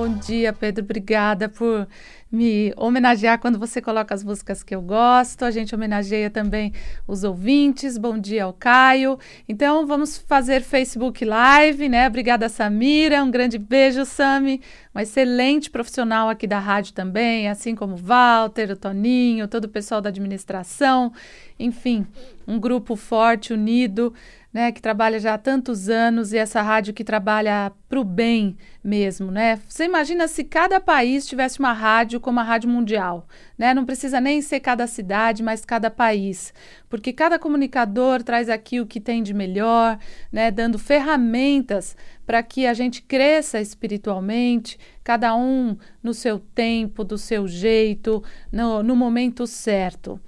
Bom dia, Pedro. Obrigada por me homenagear quando você coloca as músicas que eu gosto. A gente homenageia também os ouvintes. Bom dia ao Caio. Então vamos fazer Facebook Live, né? Obrigada, Samira. Um grande beijo, Sami. Um excelente profissional aqui da rádio também, assim como o Walter, o Toninho, todo o pessoal da administração. Enfim, um grupo forte, unido né, que trabalha já há tantos anos e essa rádio que trabalha para o bem mesmo, né? Você imagina se cada país tivesse uma rádio como a Rádio Mundial, né? Não precisa nem ser cada cidade, mas cada país, porque cada comunicador traz aqui o que tem de melhor, né, dando ferramentas para que a gente cresça espiritualmente, cada um no seu tempo, do seu jeito, no, no momento certo.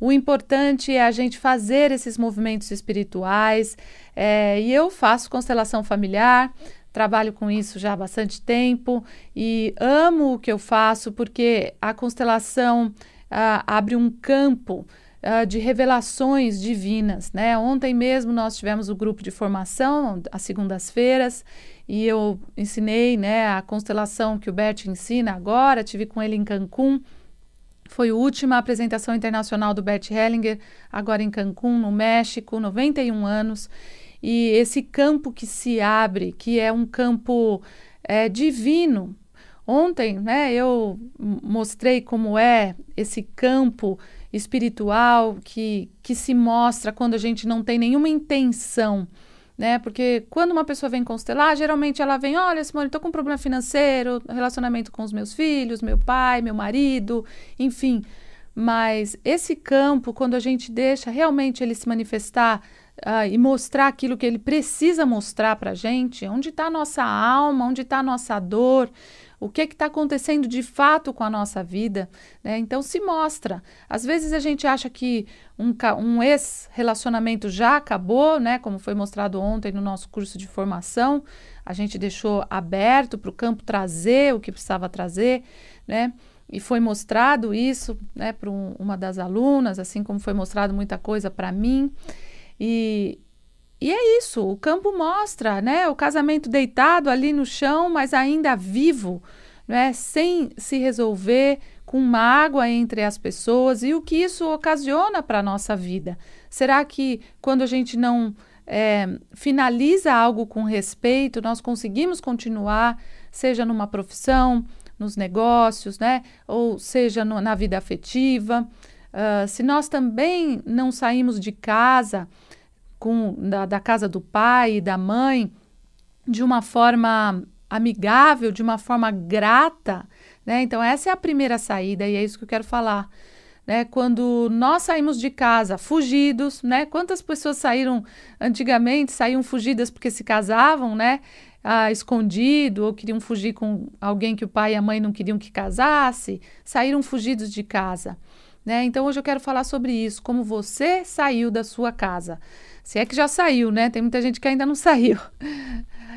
O importante é a gente fazer esses movimentos espirituais. É, e eu faço constelação familiar, trabalho com isso já há bastante tempo e amo o que eu faço porque a constelação ah, abre um campo. Uh, de revelações divinas, né? Ontem mesmo nós tivemos o grupo de formação às segundas-feiras e eu ensinei, né, a constelação que o Bert ensina agora. Tive com ele em Cancún foi a última apresentação internacional do Bert Hellinger, agora em Cancún, no México, 91 anos. E esse campo que se abre, que é um campo é, divino. Ontem né, eu mostrei como é esse campo espiritual que, que se mostra quando a gente não tem nenhuma intenção né? Porque quando uma pessoa vem constelar, geralmente ela vem, olha, Simone, estou com um problema financeiro, relacionamento com os meus filhos, meu pai, meu marido, enfim. Mas esse campo, quando a gente deixa realmente ele se manifestar ah, e mostrar aquilo que ele precisa mostrar para a gente, onde está a nossa alma, onde está a nossa dor, o que está acontecendo de fato com a nossa vida. Né? Então, se mostra. Às vezes a gente acha que um, um ex-relacionamento já acabou, né? como foi mostrado ontem no nosso curso de formação, a gente deixou aberto para o campo trazer o que precisava trazer, né? e foi mostrado isso né, para um, uma das alunas, assim como foi mostrado muita coisa para mim. E, e é isso, o campo mostra, né? O casamento deitado ali no chão, mas ainda vivo, né? Sem se resolver, com mágoa entre as pessoas e o que isso ocasiona para a nossa vida. Será que quando a gente não é, finaliza algo com respeito, nós conseguimos continuar, seja numa profissão, nos negócios, né? Ou seja no, na vida afetiva? Uh, se nós também não saímos de casa, com da, da casa do pai e da mãe de uma forma amigável, de uma forma grata, né? Então essa é a primeira saída e é isso que eu quero falar. Né, quando nós saímos de casa fugidos, né? Quantas pessoas saíram antigamente, saíam fugidas porque se casavam, né? Ah, escondido ou queriam fugir com alguém que o pai e a mãe não queriam que casasse, saíram fugidos de casa, né? Então hoje eu quero falar sobre isso, como você saiu da sua casa. Se é que já saiu, né? Tem muita gente que ainda não saiu.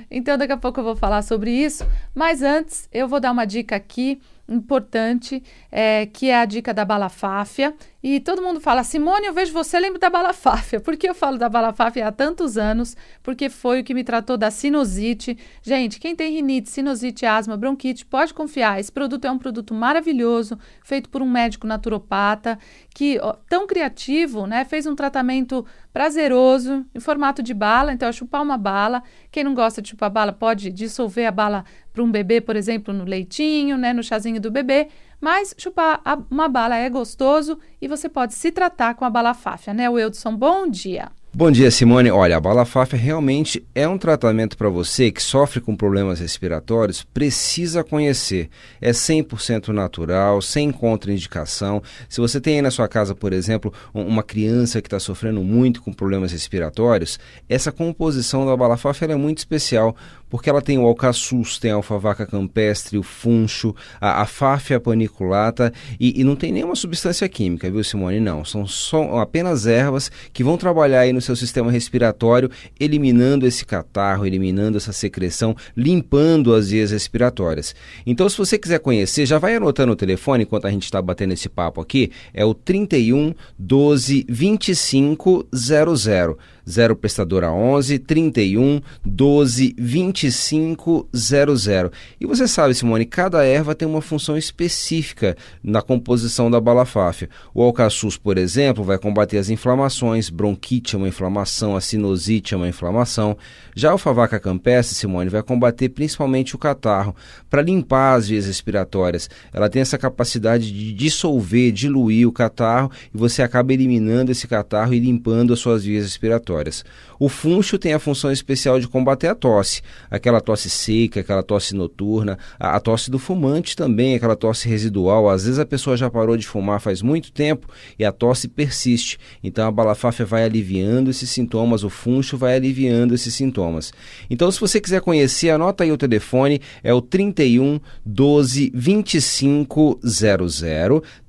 Então, daqui a pouco eu vou falar sobre isso. Mas antes, eu vou dar uma dica aqui importante, é, que é a dica da balafáfia, e todo mundo fala, Simone, eu vejo você, lembro da balafáfia. Por que eu falo da balafáfia há tantos anos? Porque foi o que me tratou da sinusite. Gente, quem tem rinite, sinusite, asma, bronquite, pode confiar. Esse produto é um produto maravilhoso, feito por um médico naturopata, que ó, tão criativo, né? Fez um tratamento prazeroso, em formato de bala. Então, é chupar uma bala. Quem não gosta de chupar bala, pode dissolver a bala para um bebê, por exemplo, no leitinho, né? No chazinho do bebê mas chupar uma bala é gostoso e você pode se tratar com a bala fáfia, né, Wilson? Bom dia! Bom dia, Simone. Olha, a balafáfia realmente é um tratamento para você que sofre com problemas respiratórios, precisa conhecer. É 100% natural, sem contraindicação. Se você tem aí na sua casa, por exemplo, uma criança que está sofrendo muito com problemas respiratórios, essa composição da balafáfia é muito especial porque ela tem o alcaçuz, tem a alfavaca campestre, o funcho, a, a fáfia paniculata e, e, não tem nenhuma substância química, viu, Simone? Não, são só, apenas ervas que vão trabalhar aí no seu sistema respiratório, eliminando esse catarro, eliminando essa secreção, limpando as vias respiratórias. Então, se você quiser conhecer, já vai anotando o telefone enquanto a gente está batendo esse papo aqui, é o 31 12 25 00. 0 prestadora 11 31 12 25 00. E você sabe, Simone, cada erva tem uma função específica na composição da balafáfia. O alcaçuz, por exemplo, vai combater as inflamações, bronquite é uma inflamação, a sinusite é uma inflamação. Já a alfavaca campestre, Simone, vai combater principalmente o catarro, para limpar as vias respiratórias. Ela tem essa capacidade de dissolver, diluir o catarro e você acaba eliminando esse catarro e limpando as suas vias respiratórias respiratórias. O funcho tem a função especial de combater a tosse, aquela tosse seca, aquela tosse noturna, a, a tosse do fumante também, aquela tosse residual. Às vezes a pessoa já parou de fumar faz muito tempo e a tosse persiste. Então a balafáfia vai aliviando esses sintomas, o funcho vai aliviando esses sintomas. Então se você quiser conhecer, anota aí o telefone, é o 31 12 25 00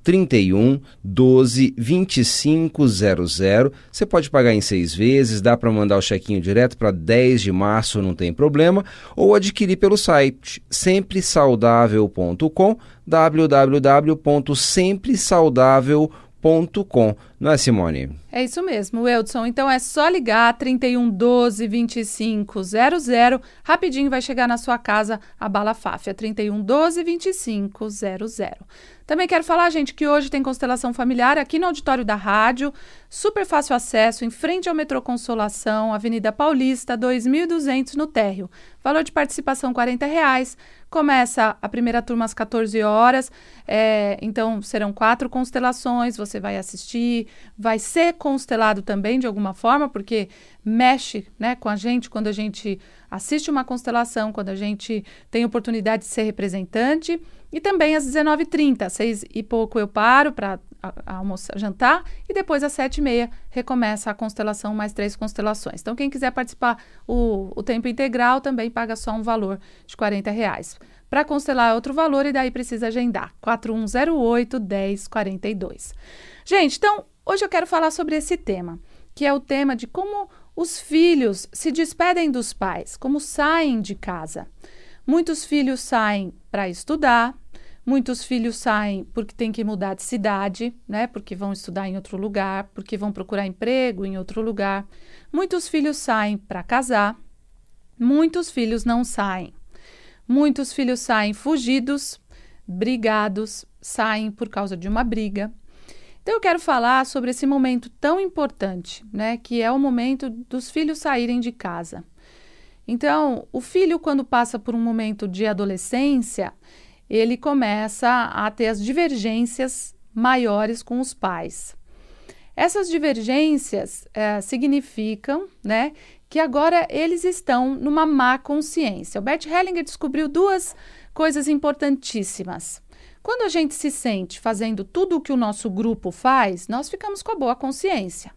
31 12 25 2500. Você pode pagar em seis vezes, dá para mandar o chequinho direto para 10 de março, não tem problema, ou adquirir pelo site sempre saudável.com, www.sempresaudável.com www.simone.com. Não é, Simone? É isso mesmo, Wilson. Então é só ligar 31 12 25 00. Rapidinho vai chegar na sua casa a bala Fáfia. 31 12 25 00. Também quero falar, gente, que hoje tem constelação familiar aqui no auditório da rádio, super fácil acesso, em frente ao metrô Consolação, Avenida Paulista, 2200 no térreo. Valor de participação R$ reais. Começa a primeira turma às 14 horas, é, então serão quatro constelações, você vai assistir, vai ser constelado também de alguma forma, porque mexe né, com a gente quando a gente assiste uma constelação, quando a gente tem oportunidade de ser representante. E também às 19h30, às 6 e pouco eu paro para almoçar, jantar e depois às 7h30 recomeça a constelação mais três constelações. Então, quem quiser participar o, o tempo integral também paga só um valor de 40 reais. Para constelar é outro valor e daí precisa agendar. 4108 1042. Gente, então hoje eu quero falar sobre esse tema, que é o tema de como os filhos se despedem dos pais, como saem de casa. Muitos filhos saem para estudar, muitos filhos saem porque têm que mudar de cidade, né? Porque vão estudar em outro lugar, porque vão procurar emprego em outro lugar. Muitos filhos saem para casar, muitos filhos não saem. Muitos filhos saem fugidos, brigados, saem por causa de uma briga, então eu quero falar sobre esse momento tão importante, né, que é o momento dos filhos saírem de casa. Então, o filho quando passa por um momento de adolescência, ele começa a ter as divergências maiores com os pais. Essas divergências é, significam, né, que agora eles estão numa má consciência. O Bert Hellinger descobriu duas coisas importantíssimas. Quando a gente se sente fazendo tudo o que o nosso grupo faz, nós ficamos com a boa consciência.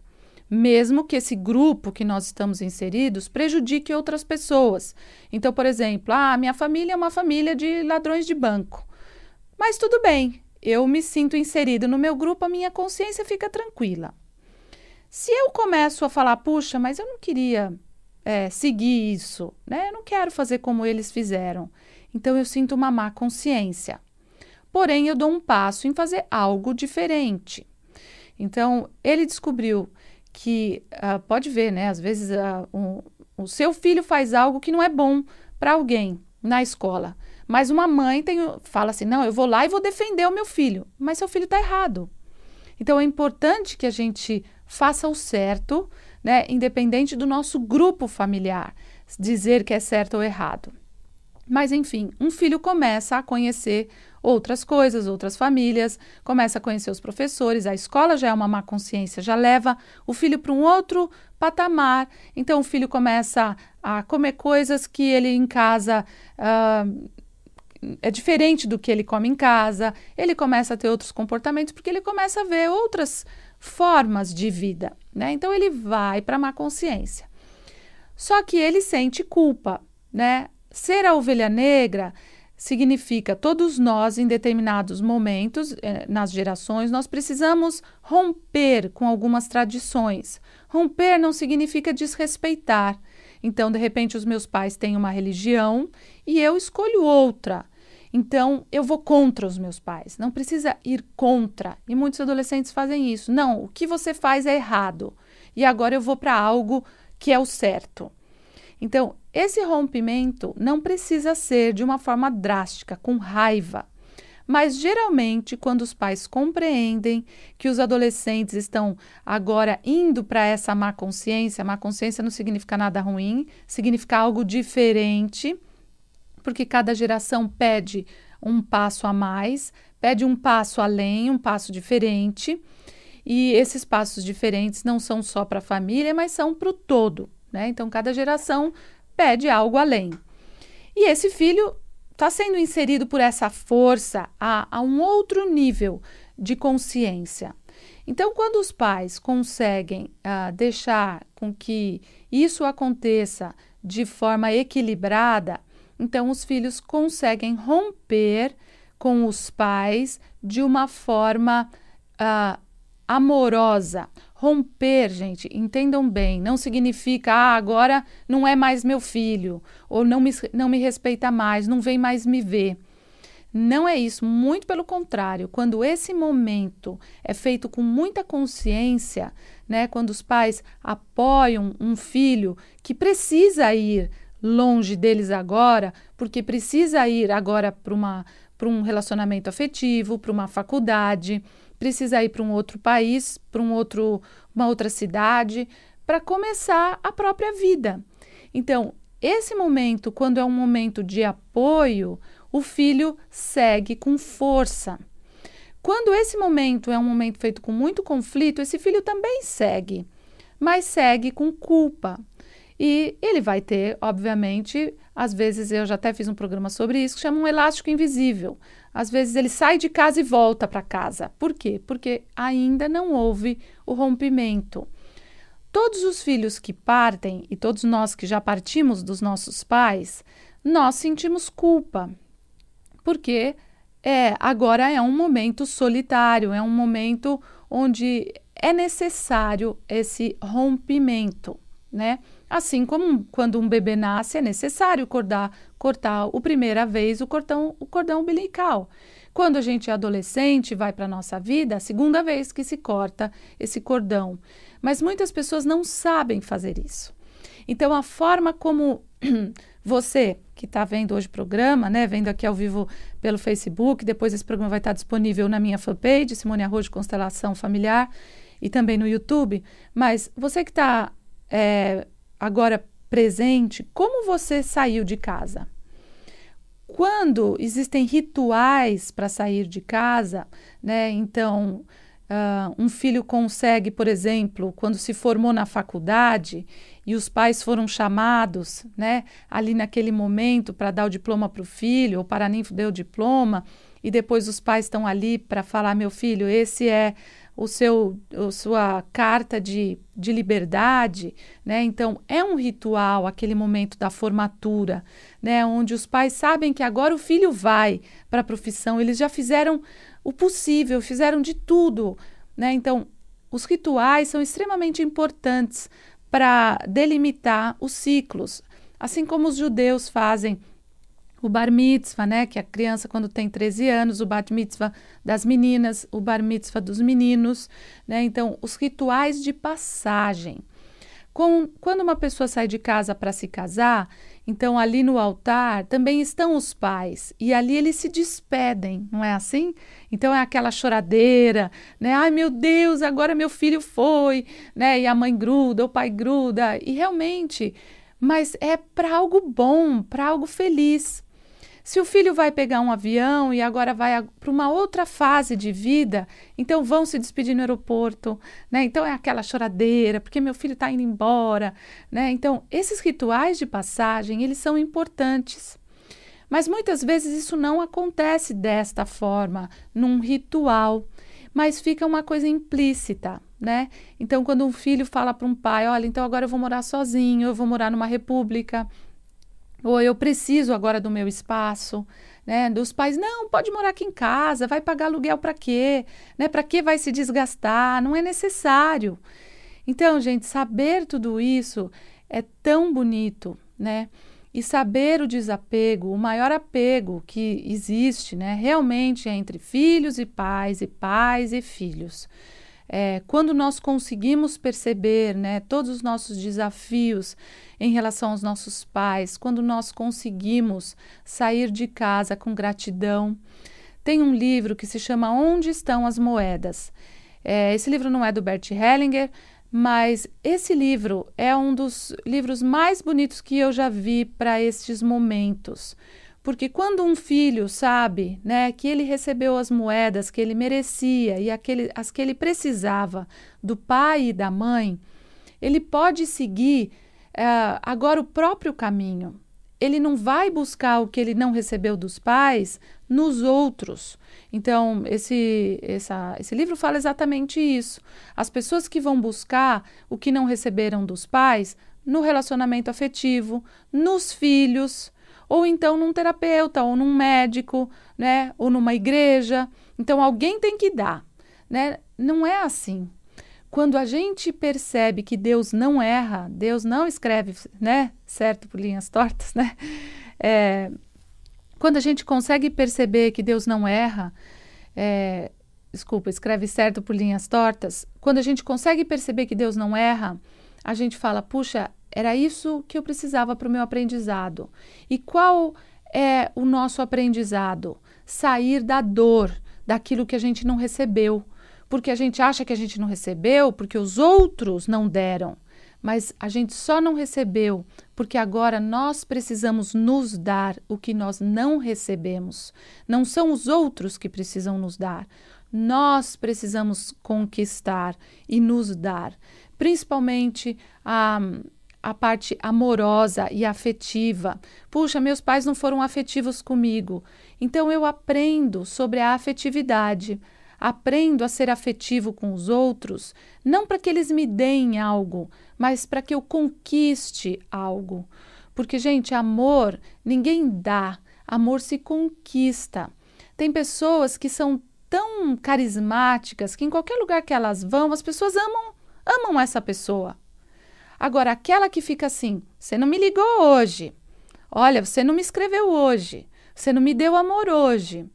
Mesmo que esse grupo que nós estamos inseridos prejudique outras pessoas. Então, por exemplo, ah, minha família é uma família de ladrões de banco. Mas tudo bem, eu me sinto inserido no meu grupo, a minha consciência fica tranquila. Se eu começo a falar, puxa, mas eu não queria é, seguir isso, né? Eu não quero fazer como eles fizeram. Então eu sinto uma má consciência porém eu dou um passo em fazer algo diferente. Então, ele descobriu que, uh, pode ver, né? Às vezes uh, um, o seu filho faz algo que não é bom para alguém na escola. Mas uma mãe tem, fala assim: não, eu vou lá e vou defender o meu filho. Mas seu filho está errado. Então é importante que a gente faça o certo, né, independente do nosso grupo familiar, dizer que é certo ou errado. Mas enfim, um filho começa a conhecer outras coisas, outras famílias, começa a conhecer os professores, a escola já é uma má consciência, já leva o filho para um outro patamar. Então o filho começa a comer coisas que ele em casa. Uh, é diferente do que ele come em casa, ele começa a ter outros comportamentos, porque ele começa a ver outras formas de vida, né? Então ele vai para má consciência. Só que ele sente culpa, né? Ser a ovelha negra significa todos nós, em determinados momentos, eh, nas gerações, nós precisamos romper com algumas tradições. Romper não significa desrespeitar. Então, de repente, os meus pais têm uma religião e eu escolho outra. Então, eu vou contra os meus pais. Não precisa ir contra. E muitos adolescentes fazem isso. Não, o que você faz é errado. E agora eu vou para algo que é o certo. Então, esse rompimento não precisa ser de uma forma drástica, com raiva. Mas geralmente, quando os pais compreendem que os adolescentes estão agora indo para essa má consciência, má consciência não significa nada ruim, significa algo diferente, porque cada geração pede um passo a mais, pede um passo além, um passo diferente. E esses passos diferentes não são só para a família, mas são para o todo. Né? Então, cada geração pede algo além. E esse filho está sendo inserido por essa força a, a um outro nível de consciência. Então, quando os pais conseguem ah, deixar com que isso aconteça de forma equilibrada, então os filhos conseguem romper com os pais de uma forma ah, amorosa. Romper, gente, entendam bem, não significa ah, agora não é mais meu filho, ou não me, não me respeita mais, não vem mais me ver. Não é isso, muito pelo contrário. Quando esse momento é feito com muita consciência, né, quando os pais apoiam um filho que precisa ir longe deles agora, porque precisa ir agora para um relacionamento afetivo, para uma faculdade, precisa ir para um outro país, para um outro, uma outra cidade, para começar a própria vida. Então, esse momento, quando é um momento de apoio, o filho segue com força. Quando esse momento é um momento feito com muito conflito, esse filho também segue, mas segue com culpa. E ele vai ter, obviamente, às vezes eu já até fiz um programa sobre isso, que chama um elástico invisível. Às vezes ele sai de casa e volta para casa. Por quê? Porque ainda não houve o rompimento. Todos os filhos que partem e todos nós que já partimos dos nossos pais, nós sentimos culpa. Porque é, agora é um momento solitário, é um momento onde é necessário esse rompimento, né? Assim como quando um bebê nasce, é necessário cordar, cortar o primeira vez o cordão, o cordão umbilical. Quando a gente é adolescente, vai para a nossa vida, é a segunda vez que se corta esse cordão. Mas muitas pessoas não sabem fazer isso. Então, a forma como você que está vendo hoje o programa, né, vendo aqui ao vivo pelo Facebook, depois esse programa vai estar tá disponível na minha fanpage, Simone Arrojo Constelação Familiar, e também no YouTube. Mas você que está é, eh, agora presente, como você saiu de casa? Quando existem rituais para sair de casa, né? Então, Uh, um filho consegue, por exemplo, quando se formou na faculdade e os pais foram chamados, né, ali naquele momento para dar o diploma para o filho ou para nem deu o diploma, e depois os pais estão ali para falar: meu filho, esse é o seu, a sua carta de, de liberdade, né? Então é um ritual aquele momento da formatura, né? Onde os pais sabem que agora o filho vai para a profissão, eles já fizeram o possível, fizeram de tudo, né? Então os rituais são extremamente importantes para delimitar os ciclos, assim como os judeus fazem o bar mitzvah, né, que a criança quando tem 13 anos, o bar mitzvah das meninas, o bar mitzvah dos meninos, né? Então, os rituais de passagem. Com, quando uma pessoa sai de casa para se casar, então ali no altar também estão os pais e ali eles se despedem, não é assim? Então é aquela choradeira, né? Ai meu Deus, agora meu filho foi, né? E a mãe gruda, o pai gruda e realmente, mas é para algo bom, para algo feliz, se o filho vai pegar um avião e agora vai para uma outra fase de vida, então vão se despedir no aeroporto, né? Então é aquela choradeira, porque meu filho está indo embora, né? Então, esses rituais de passagem, eles são importantes. Mas muitas vezes isso não acontece desta forma, num ritual, mas fica uma coisa implícita, né? Então, quando um filho fala para um pai, olha, então agora eu vou morar sozinho, eu vou morar numa república, ou eu preciso agora do meu espaço, né? Dos pais, não, pode morar aqui em casa, vai pagar aluguel para quê? Né? Para que vai se desgastar? Não é necessário. Então, gente, saber tudo isso é tão bonito, né? E saber o desapego, o maior apego que existe, né, realmente é entre filhos e pais e pais e filhos. É, quando nós conseguimos perceber né, todos os nossos desafios em relação aos nossos pais, quando nós conseguimos sair de casa com gratidão. Tem um livro que se chama Onde Estão as Moedas. É, esse livro não é do Bert Hellinger, mas esse livro é um dos livros mais bonitos que eu já vi para estes momentos porque quando um filho sabe né, que ele recebeu as moedas que ele merecia e aquele, as que ele precisava do pai e da mãe, ele pode seguir eh, agora o próprio caminho. Ele não vai buscar o que ele não recebeu dos pais nos outros. Então, esse, essa, esse livro fala exatamente isso. As pessoas que vão buscar o que não receberam dos pais no relacionamento afetivo, nos filhos ou então num terapeuta, ou num médico, né? Ou numa igreja. Então alguém tem que dar, né? Não é assim. Quando a gente percebe que Deus não erra, Deus não escreve, né? Certo por linhas tortas, né? É, quando a gente consegue perceber que Deus não erra, é, desculpa, escreve certo por linhas tortas, quando a gente consegue perceber que Deus não erra, a gente fala, puxa, era isso que eu precisava para o meu aprendizado. E qual é o nosso aprendizado? Sair da dor, daquilo que a gente não recebeu. Porque a gente acha que a gente não recebeu porque os outros não deram. Mas a gente só não recebeu porque agora nós precisamos nos dar o que nós não recebemos. Não são os outros que precisam nos dar. Nós precisamos conquistar e nos dar. Principalmente a. Ah, a parte amorosa e afetiva. Puxa, meus pais não foram afetivos comigo. Então eu aprendo sobre a afetividade. Aprendo a ser afetivo com os outros, não para que eles me deem algo, mas para que eu conquiste algo. Porque, gente, amor ninguém dá, amor se conquista. Tem pessoas que são tão carismáticas que em qualquer lugar que elas vão, as pessoas amam, amam essa pessoa. Agora, aquela que fica assim: você não me ligou hoje. Olha, você não me escreveu hoje. Você não me deu amor hoje.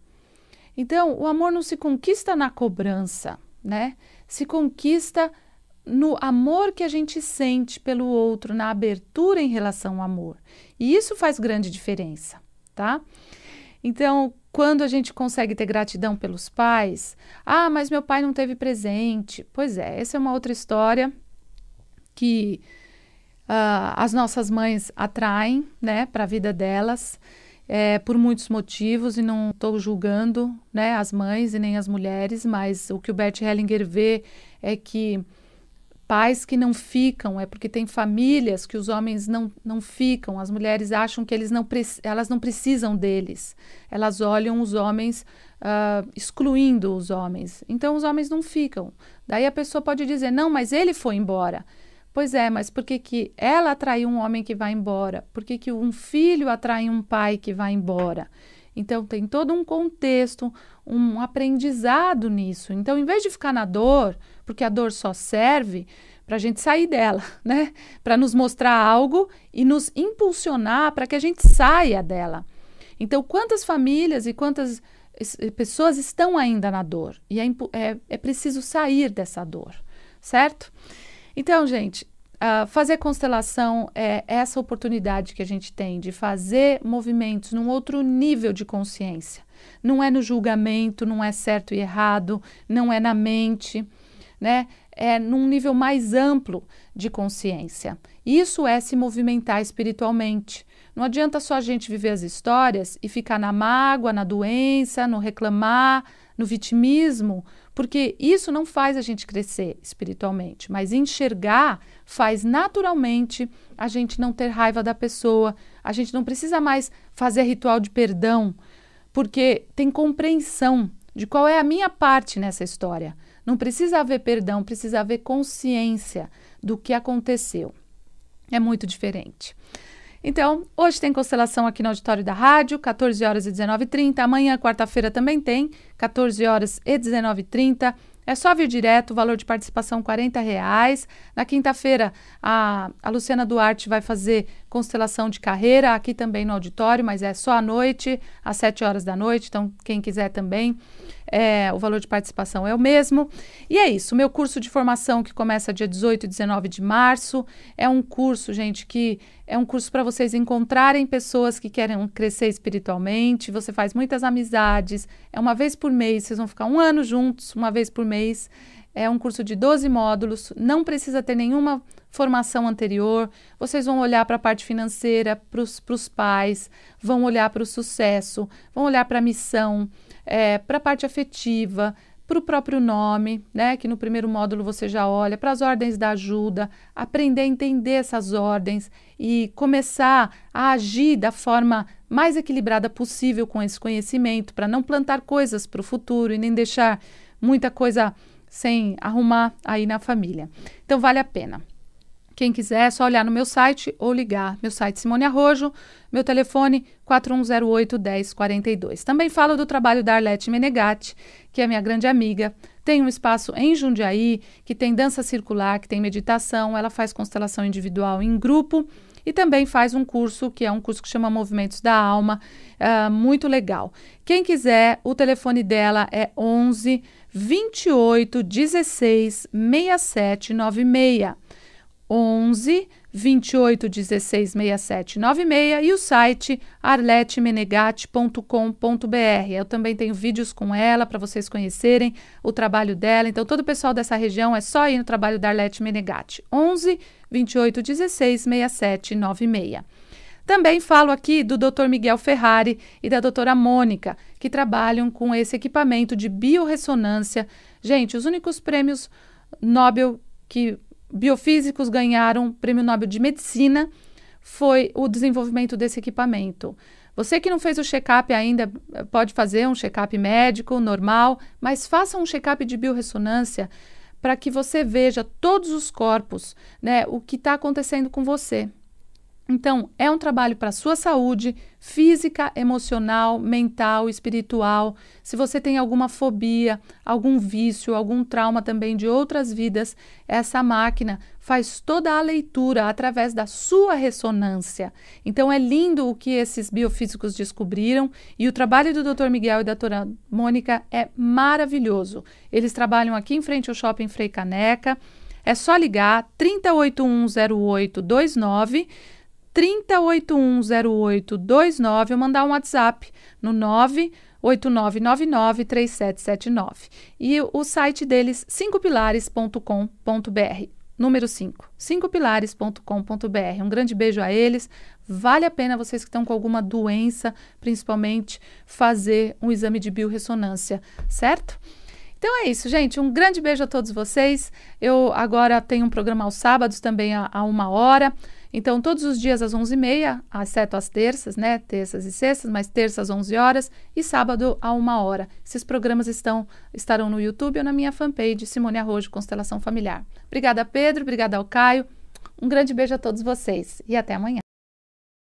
Então, o amor não se conquista na cobrança, né? Se conquista no amor que a gente sente pelo outro, na abertura em relação ao amor. E isso faz grande diferença, tá? Então, quando a gente consegue ter gratidão pelos pais, ah, mas meu pai não teve presente. Pois é, essa é uma outra história que uh, as nossas mães atraem né, para a vida delas. É, por muitos motivos, e não estou julgando né, as mães e nem as mulheres, mas o que o Bert Hellinger vê é que pais que não ficam, é porque tem famílias que os homens não, não ficam, as mulheres acham que eles não elas não precisam deles, elas olham os homens uh, excluindo os homens, então os homens não ficam. Daí a pessoa pode dizer, não, mas ele foi embora. Pois é, mas por que, que ela atraiu um homem que vai embora? Por que, que um filho atrai um pai que vai embora? Então, tem todo um contexto, um aprendizado nisso. Então, em vez de ficar na dor, porque a dor só serve para a gente sair dela, né? Para nos mostrar algo e nos impulsionar para que a gente saia dela. Então, quantas famílias e quantas eh, pessoas estão ainda na dor? E é, é, é preciso sair dessa dor, certo? Então, gente, uh, fazer constelação é essa oportunidade que a gente tem de fazer movimentos num outro nível de consciência. Não é no julgamento, não é certo e errado, não é na mente, né? É num nível mais amplo de consciência. Isso é se movimentar espiritualmente. Não adianta só a gente viver as histórias e ficar na mágoa, na doença, no reclamar, no vitimismo, porque isso não faz a gente crescer espiritualmente, mas enxergar faz naturalmente a gente não ter raiva da pessoa, a gente não precisa mais fazer ritual de perdão, porque tem compreensão de qual é a minha parte nessa história. Não precisa haver perdão, precisa haver consciência do que aconteceu. É muito diferente. Então, hoje tem constelação aqui no auditório da rádio, 14 horas e 19h30. Amanhã, quarta-feira, também tem, 14 horas e 19h30. É só vir direto, o valor de participação R$ reais. Na quinta-feira, a, a, Luciana Duarte vai fazer constelação de carreira aqui também no auditório, mas é só à noite, às 7 horas da noite. Então, quem quiser também é, o valor de participação é o mesmo. E é isso. O meu curso de formação, que começa dia 18 e 19 de março, é um curso, gente, que é um curso para vocês encontrarem pessoas que querem crescer espiritualmente. Você faz muitas amizades. É uma vez por mês, vocês vão ficar um ano juntos, uma vez por mês. É um curso de 12 módulos, não precisa ter nenhuma formação anterior. Vocês vão olhar para a parte financeira, para os pais, vão olhar para o sucesso, vão olhar para a missão, é, para a parte afetiva, para o próprio nome, né? Que no primeiro módulo você já olha, para as ordens da ajuda, aprender a entender essas ordens e começar a agir da forma mais equilibrada possível com esse conhecimento, para não plantar coisas para o futuro e nem deixar muita coisa sem arrumar aí na família. Então vale a pena. Quem quiser, é só olhar no meu site ou ligar. Meu site Simone Arrojo, meu telefone 4108 1042. Também falo do trabalho da Arlete Menegatti, que é minha grande amiga. Tem um espaço em Jundiaí que tem dança circular, que tem meditação, ela faz constelação individual em grupo e também faz um curso que é um curso que chama Movimentos da Alma, uh, muito legal. Quem quiser, o telefone dela é 11 28 16 67 96. 11 28 16 67 96 e o site arletemenegatti.com.br. Eu também tenho vídeos com ela para vocês conhecerem o trabalho dela. Então, todo o pessoal dessa região é só ir no trabalho da Arlete Menegatti. 11 28 16 67 96. Também falo aqui do Dr. Miguel Ferrari e da doutora Mônica, que trabalham com esse equipamento de biorressonância. Gente, os únicos prêmios Nobel que biofísicos ganharam Prêmio Nobel de Medicina foi o desenvolvimento desse equipamento. Você que não fez o check-up ainda eh, pode fazer um check-up médico normal, mas faça um check-up de biorressonância para que você veja todos os corpos, né, o que está acontecendo com você. Então, é um trabalho para a sua saúde física, emocional, mental, espiritual. Se você tem alguma fobia, algum vício, algum trauma também de outras vidas, essa máquina faz toda a leitura através da sua ressonância. Então, é lindo o que esses biofísicos descobriram e o trabalho do Dr. Miguel e da Dra. Mônica é maravilhoso. Eles trabalham aqui em frente ao Shopping Frei Caneca. É só ligar 3810829. 30810829 ou mandar um WhatsApp no 989993779. E o site deles, 5pilares.com.br. Número 5, 5pilares.com.br. Um grande beijo a eles. Vale a pena vocês que estão com alguma doença, principalmente, fazer um exame de biorressonância, certo? Então é isso, gente. Um grande beijo a todos vocês. Eu agora tenho um programa aos sábados também a, a uma hora. Então, todos os dias às 11h30, exceto às terças, né? Terças e sextas, mas terças às 11 horas e sábado a 1 hora. Esses programas estão estarão no YouTube ou na minha fanpage Simone Arrojo Constelação Familiar. Obrigada, Pedro. Obrigada ao Caio. Um grande beijo a todos vocês e até amanhã.